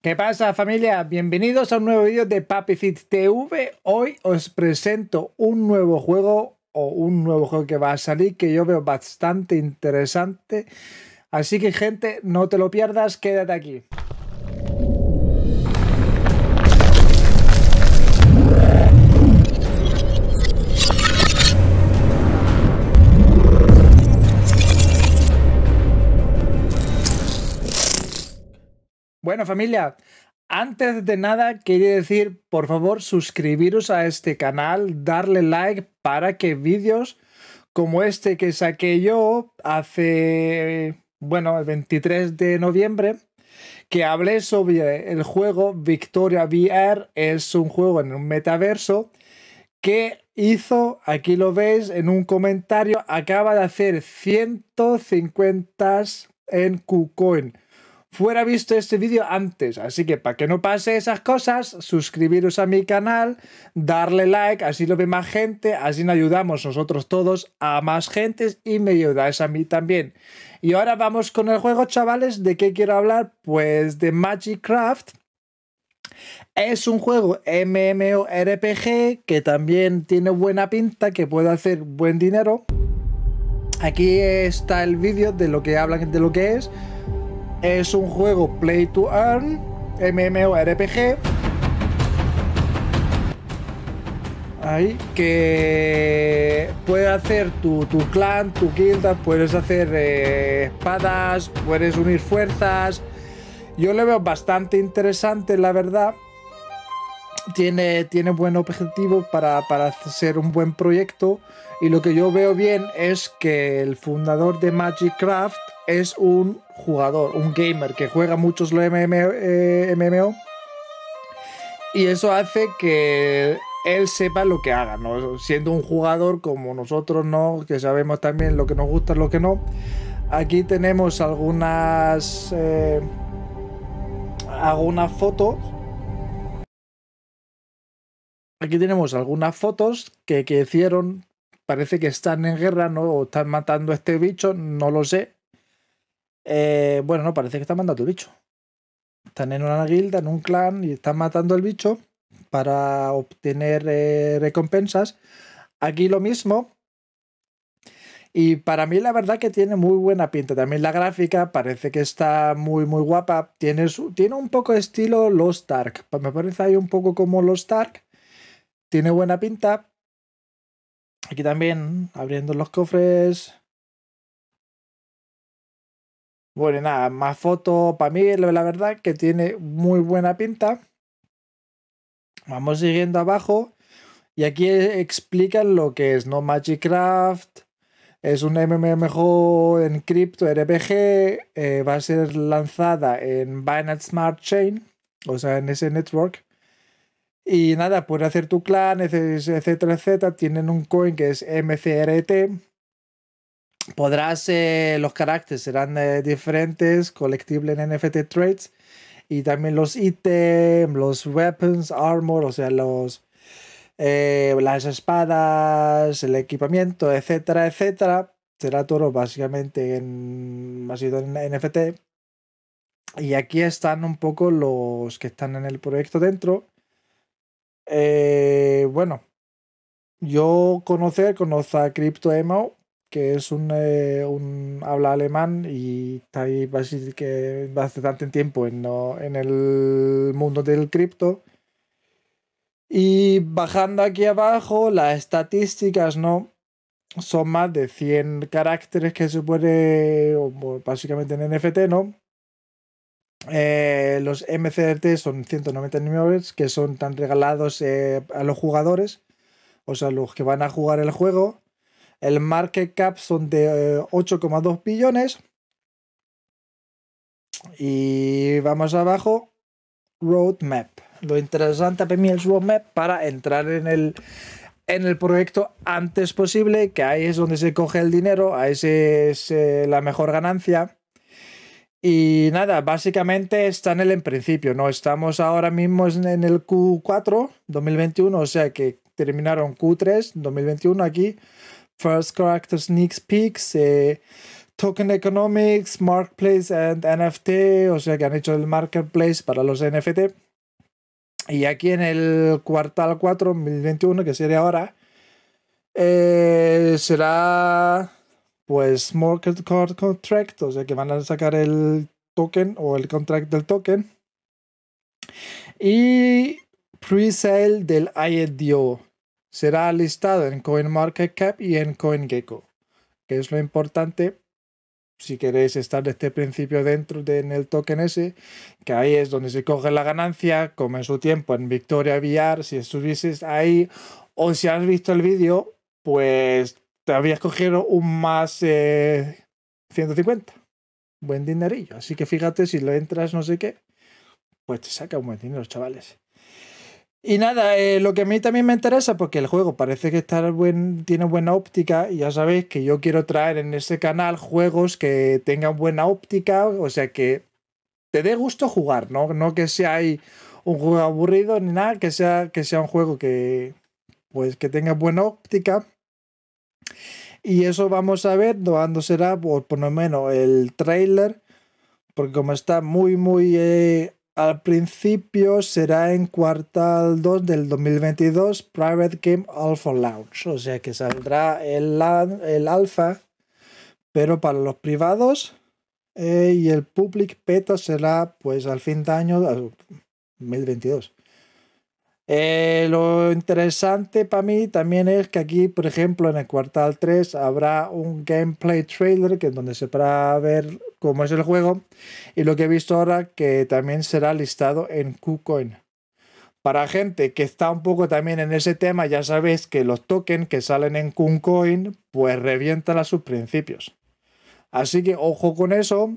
¿Qué pasa familia? Bienvenidos a un nuevo vídeo de PapiFit TV. Hoy os presento un nuevo juego o un nuevo juego que va a salir que yo veo bastante interesante. Así que gente, no te lo pierdas, quédate aquí. Bueno, familia, antes de nada, quería decir, por favor, suscribiros a este canal, darle like para que vídeos como este que saqué yo hace, bueno, el 23 de noviembre, que hablé sobre el juego Victoria VR, es un juego en un metaverso que hizo, aquí lo veis en un comentario, acaba de hacer 150 en KuCoin fuera visto este vídeo antes. Así que para que no pase esas cosas, suscribiros a mi canal, darle like, así lo ve más gente, así nos ayudamos nosotros todos a más gente y me ayudáis a mí también. Y ahora vamos con el juego, chavales. ¿De qué quiero hablar? Pues de Magic Craft. Es un juego MMORPG que también tiene buena pinta, que puede hacer buen dinero. Aquí está el vídeo de lo que hablan, de lo que es. Es un juego play to earn, MMORPG. Ahí, que puede hacer tu, clan, tu guilda, puedes hacer eh, espadas, puedes unir fuerzas. Yo le veo bastante interesante, la verdad. Tiene, tiene buen objetivo para, para ser un buen proyecto. Y lo que yo veo bien es que el fundador de Magic Craft es un jugador, un gamer que juega muchos MMO eh, y eso hace que él sepa lo que haga, Siendo un jugador como nosotros, ¿no? Que sabemos también lo que nos gusta, y lo que no. Aquí tenemos algunas... Eh, algunas fotos. Aquí tenemos algunas fotos que, que hicieron... Parece que están en guerra, ¿no? O están matando a este bicho, no lo sé. Eh, bueno, no, parece que está mandando el bicho. Están en una guilda, en un clan, y están matando el bicho para obtener eh, recompensas. Aquí lo mismo. Y para mí la verdad que tiene muy buena pinta. También la gráfica parece que está muy, muy guapa. Tiene, tiene un poco de estilo Lost Ark. Pues me parece ahí un poco como Lost Ark. Tiene buena pinta. Aquí también abriendo los cofres. Bueno, nada, más fotos para mí, la verdad que tiene muy buena pinta. Vamos siguiendo abajo y aquí e, explican lo que es, ¿no? Magicraft es un MMO en cripto RPG, eh, va a ser lanzada en Binance Smart Chain, o sea, en ese network. Y nada, puedes hacer tu clan, etcétera, etcétera. Tienen un coin que es MCRT, podrás, los caracteres serán eh, diferentes, colectible en NFT trades y también los ítems, los weapons, armor, o sea, los eh, las espadas, el equipamiento, etcétera, etcétera. Será todo básicamente en, en NFT. Y aquí están un poco los que están en el proyecto dentro. Eh, bueno, yo conocer, conozco a CryptoEmo que es eh, un, habla alemán y está ahí que hace tanto tiempo en, el mundo del cripto. Y bajando aquí abajo, las estadísticas, ¿no? Son más de 100 caracteres que se puede, básicamente en NFT, ¿no? Eh, los MCRT son 190 199 que son tan regalados eh, a los jugadores, o sea, los que van a jugar el juego. El market cap son de 8,2 eh, billones. Y vamos abajo. Roadmap. Lo interesante para mí es roadmap para entrar en el, en el proyecto antes posible, que ahí es donde se coge el dinero, ahí es la mejor ganancia. Y nada, básicamente está en el principio, ¿no? Estamos ahora mismo en el Q4 2021, o sea que terminaron Q3 2021 aquí first character Sneaks peeks, eh, token economics, marketplace and NFT, o sea que han hecho el marketplace para los NFT. Y aquí en el cuartal 4, 2021, que sería ahora, eh, será pues market card contract, o sea que van a sacar el token o el contract del token. Y pre-sale del IEDO será listado en CoinMarketCap y en CoinGecko, que es lo importante si queréis estar desde el este principio dentro de, el token ese, que ahí es donde se coge la ganancia, como en su tiempo en Victoria VR, si estuvieses ahí o si has visto el vídeo, pues te habías cogido un más 150. Eh, buen dinerillo. Así que fíjate, si lo entras no sé qué, pues te saca un buen dinero, chavales. Y nada, eh, lo que a mí también me interesa, porque el juego parece que tiene buena óptica, y ya sabéis que yo quiero traer en este canal juegos que tengan buena óptica, o sea que te dé gusto jugar, ¿no? No que sea un juego aburrido ni nada, que sea, que sea un juego que pues que tenga buena óptica. Y eso vamos a ver dónde será, por, por lo menos, el trailer. Porque como está muy, muy eh, al principio será en cuartal 2 del 2022 Private Game Alpha Launch, o sea que saldrá el, el alfa, pero para los privados eh, y el public beta será pues al fin de año 2022. Eh, lo interesante para mí también es que aquí, por ejemplo, en el cuartal 3 habrá un gameplay trailer que es donde se podrá ver como es el juego y lo que he visto ahora que también será listado en KuCoin. Para gente que está un poco también en ese tema, ya sabéis que los tokens que salen en KuCoin pues revientan a sus principios. Así que ojo con eso,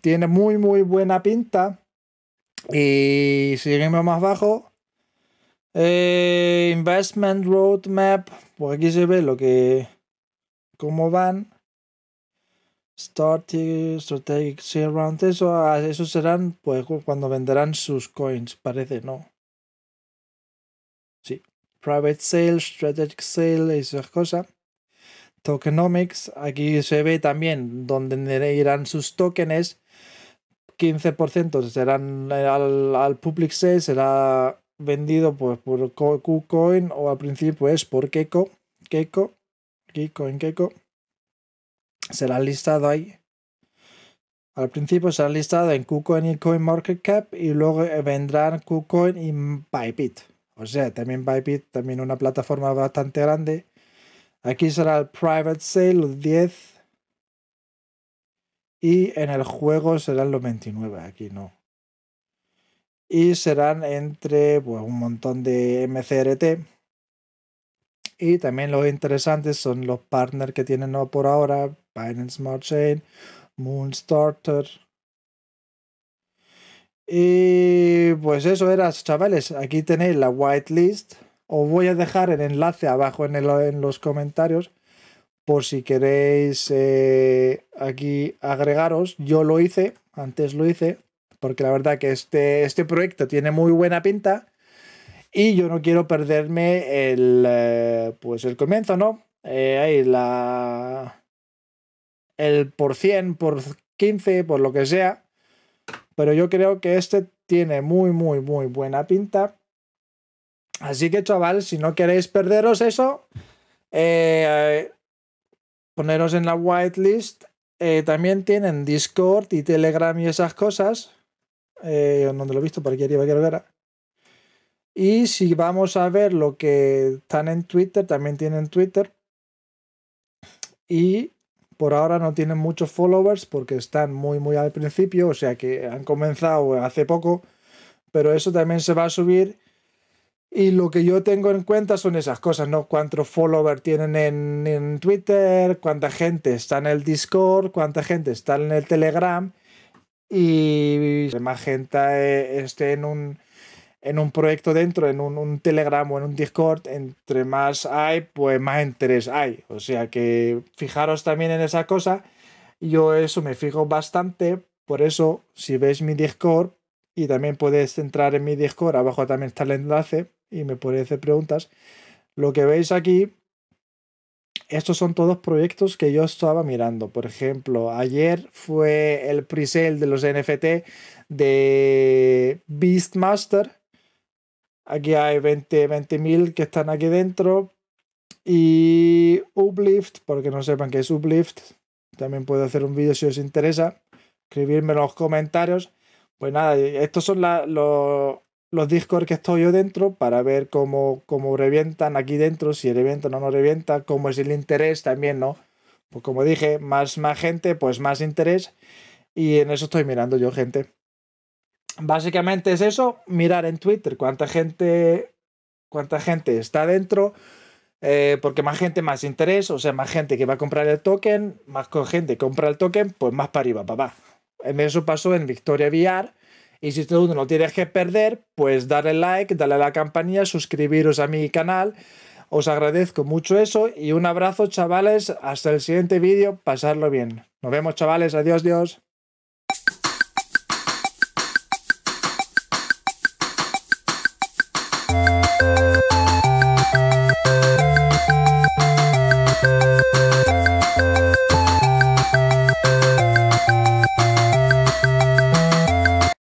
tiene muy muy buena pinta y seguimos más bajo eh, investment Roadmap, pues aquí se ve lo que cómo van starting Strategic sale round eso, ah, serán pues cuando venderán sus coins, parece, ¿no? Sí. Private Sale, Strategic Sale esas cosas. Tokenomics, aquí se ve también donde irán sus tokens. 15% serán eh, al, public sale, será vendido pues, por KuCoin o al principio es por Keiko, Keiko, en Keiko será listado ahí. Al principio se han listado en KuCoin y CoinMarketCap y luego eh, vendrán KuCoin y Bybit. O sea, también Bybit, también una plataforma bastante grande. Aquí será el private sale, los 10. Y en el juego serán los 29, aquí no. Y serán entre pues, un montón de MCRT. Y también lo interesante son los partners que tienen por ahora, Binance Smart Chain, Moonstarter. Y pues eso era, chavales. Aquí tenéis la whitelist. Os voy a dejar el enlace abajo en, los comentarios por si queréis eh, aquí agregaros. Yo lo hice, antes lo hice, porque la verdad que este, este proyecto tiene muy buena pinta y yo no quiero perderme el, eh, pues el comienzo, ¿no? Eh, ahí la, el por 100, por 15, por lo que sea. Pero yo creo que este tiene muy, muy, muy buena pinta. Así que, chaval, si no queréis perderos eso, eh, poneros en la whitelist. Eh, también tienen Discord y Telegram y esas cosas. donde eh, lo he visto, por aquí arriba quiero ver. Y si vamos a ver lo que están en Twitter, también tienen Twitter. Y por ahora no tienen muchos followers porque están muy, muy al principio, o sea que han comenzado hace poco, pero eso también se va a subir. Y lo que yo tengo en cuenta son esas cosas, ¿no? Cuántos followers tienen en, en, Twitter, cuánta gente está en el Discord, cuánta gente está en el Telegram y más gente eh, esté en un en un proyecto dentro, en un, Telegram o en un Discord, entre más hay, pues más interés hay. O sea que fijaros también en esa cosa. Yo eso me fijo bastante. Por eso, si veis mi Discord, y también podéis entrar en mi Discord, abajo también está el enlace y me podéis hacer preguntas. Lo que veis aquí, estos son todos proyectos que yo estaba mirando. Por ejemplo, ayer fue el pre-sale de los NFT de Beastmaster Aquí hay 20, 20.000 que están aquí dentro. Y Uplift, porque no sepan qué es Uplift, también puedo hacer un vídeo si os interesa. Escribirme en los comentarios. Pues nada, estos son los, los Discord que estoy yo dentro para ver cómo, cómo revientan aquí dentro, si el evento no revienta, cómo es el interés también, ¿no? Pues como dije, más, más gente, pues más interés. Y en eso estoy mirando yo, gente básicamente es eso, mirar en Twitter cuánta gente, cuánta gente está dentro, eh, porque más gente, más interés, o sea, más gente que va a comprar el token, más gente compra el token, pues más para arriba, papá. En eso pasó en Victoria Villar Y si tú no tienes que perder, pues darle like, darle a la campanilla, suscribiros a mi canal. Os agradezco mucho eso y un abrazo, chavales. Hasta el siguiente vídeo. Pasarlo bien. Nos vemos, chavales. Adiós, dios.